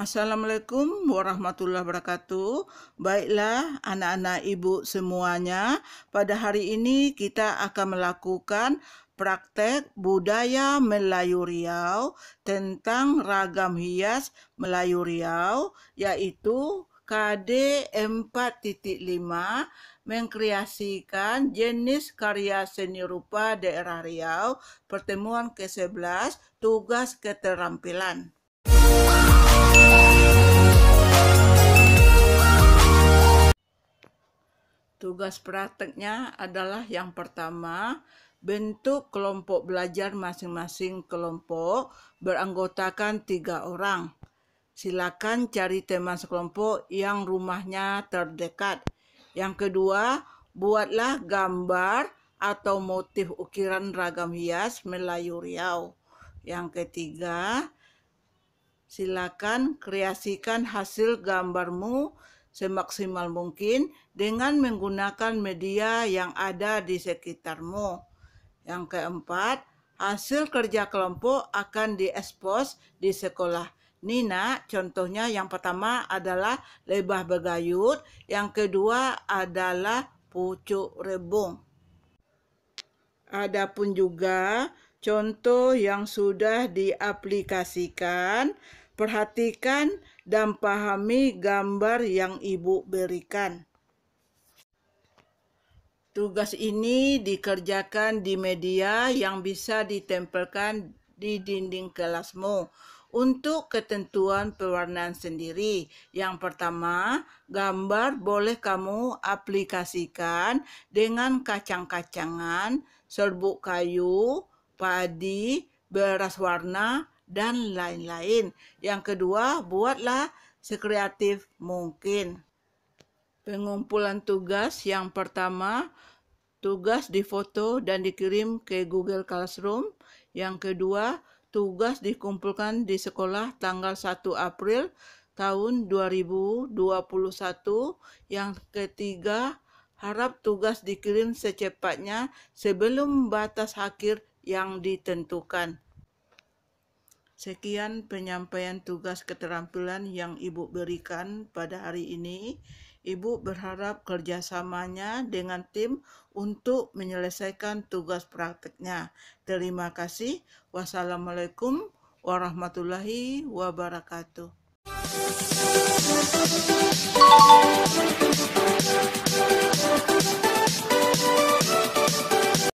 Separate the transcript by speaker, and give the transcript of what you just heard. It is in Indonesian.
Speaker 1: Assalamualaikum warahmatullahi wabarakatuh. Baiklah, anak-anak ibu semuanya, pada hari ini kita akan melakukan praktek budaya Melayu Riau tentang ragam hias Melayu Riau, yaitu KD 4.5 mengkreasikan jenis karya seni rupa daerah Riau, pertemuan ke-11, tugas keterampilan. Tugas prakteknya adalah yang pertama, bentuk kelompok belajar masing-masing kelompok beranggotakan tiga orang. Silakan cari tema sekelompok yang rumahnya terdekat. Yang kedua, buatlah gambar atau motif ukiran ragam hias Melayu Riau. Yang ketiga, Silakan kreasikan hasil gambarmu semaksimal mungkin dengan menggunakan media yang ada di sekitarmu. Yang keempat, hasil kerja kelompok akan diekspos di sekolah. Nina, contohnya yang pertama adalah lebah bergayut, yang kedua adalah pucuk rebung. Adapun juga contoh yang sudah diaplikasikan Perhatikan dan pahami gambar yang Ibu berikan. Tugas ini dikerjakan di media yang bisa ditempelkan di dinding kelasmu untuk ketentuan pewarnaan sendiri. Yang pertama, gambar boleh kamu aplikasikan dengan kacang-kacangan, serbuk kayu, padi, beras warna, dan lain-lain. Yang kedua, buatlah sekreatif mungkin. Pengumpulan tugas yang pertama, tugas difoto dan dikirim ke Google Classroom. Yang kedua, tugas dikumpulkan di sekolah tanggal 1 April tahun 2021. Yang ketiga, harap tugas dikirim secepatnya sebelum batas akhir yang ditentukan. Sekian penyampaian tugas keterampilan yang Ibu berikan pada hari ini. Ibu berharap kerjasamanya dengan tim untuk menyelesaikan tugas prakteknya. Terima kasih. Wassalamualaikum warahmatullahi wabarakatuh.